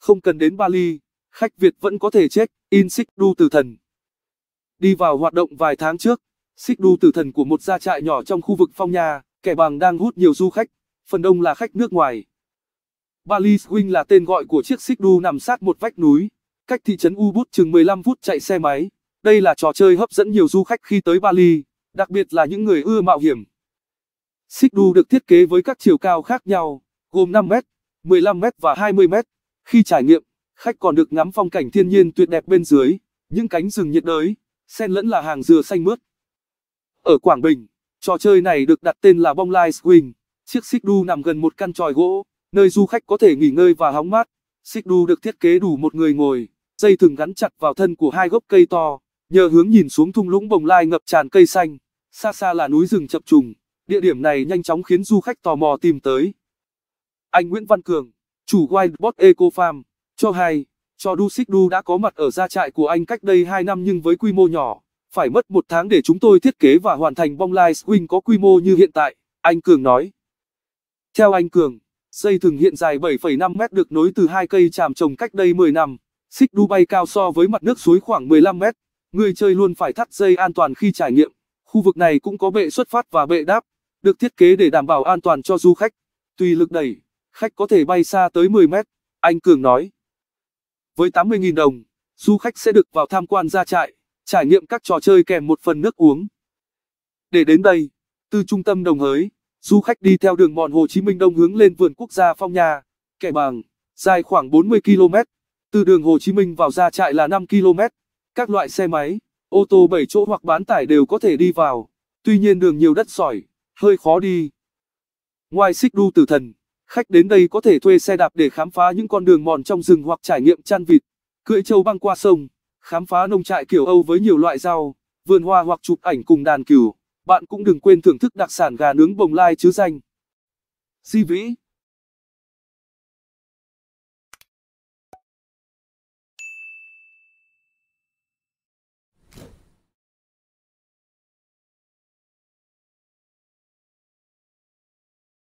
Không cần đến Bali, khách Việt vẫn có thể check in xích đu tử thần. Đi vào hoạt động vài tháng trước, xích đu tử thần của một gia trại nhỏ trong khu vực phong nha, kẻ bàng đang hút nhiều du khách, phần đông là khách nước ngoài. Bali Swing là tên gọi của chiếc xích đu nằm sát một vách núi, cách thị trấn Ubud chừng 15 phút chạy xe máy. Đây là trò chơi hấp dẫn nhiều du khách khi tới Bali, đặc biệt là những người ưa mạo hiểm. Xích đu được thiết kế với các chiều cao khác nhau, gồm 5m, 15m và 20m. Khi trải nghiệm, khách còn được ngắm phong cảnh thiên nhiên tuyệt đẹp bên dưới, những cánh rừng nhiệt đới, xen lẫn là hàng dừa xanh mướt. Ở Quảng Bình, trò chơi này được đặt tên là Bong Lai Swing, chiếc xích đu nằm gần một căn tròi gỗ, nơi du khách có thể nghỉ ngơi và hóng mát. Xích đu được thiết kế đủ một người ngồi, dây thừng gắn chặt vào thân của hai gốc cây to, nhờ hướng nhìn xuống thung lũng Bồng Lai ngập tràn cây xanh, xa xa là núi rừng chập trùng. Địa điểm này nhanh chóng khiến du khách tò mò tìm tới. Anh Nguyễn Văn Cường chủ Wildbot Ecofarm, cho hay, cho Dusikdu đã có mặt ở gia trại của anh cách đây 2 năm nhưng với quy mô nhỏ, phải mất một tháng để chúng tôi thiết kế và hoàn thành bong lai swing có quy mô như hiện tại, anh Cường nói. Theo anh Cường, dây thừng hiện dài 7,5 mét được nối từ hai cây tràm trồng cách đây 10 năm, xích đu bay cao so với mặt nước suối khoảng 15 mét, người chơi luôn phải thắt dây an toàn khi trải nghiệm. Khu vực này cũng có bệ xuất phát và bệ đáp, được thiết kế để đảm bảo an toàn cho du khách. Tùy lực đẩy, khách có thể bay xa tới 10 mét, anh Cường nói. Với 80.000 đồng, du khách sẽ được vào tham quan gia trại, trải nghiệm các trò chơi kèm một phần nước uống. Để đến đây, từ trung tâm Đồng Hới, du khách đi theo đường mòn Hồ Chí Minh Đông hướng lên vườn quốc gia Phong Nha, Kẻ Bàng, dài khoảng 40 km. Từ đường Hồ Chí Minh vào gia trại là 5 km. Các loại xe máy, ô tô 7 chỗ hoặc bán tải đều có thể đi vào. Tuy nhiên đường nhiều đất sỏi, hơi khó đi. Ngoài xích đu tử thần, Khách đến đây có thể thuê xe đạp để khám phá những con đường mòn trong rừng hoặc trải nghiệm chăn vịt, cưỡi trâu băng qua sông, khám phá nông trại kiểu Âu với nhiều loại rau, vườn hoa hoặc chụp ảnh cùng đàn cừu. Bạn cũng đừng quên thưởng thức đặc sản gà nướng bồng lai chứ danh. Di Vĩ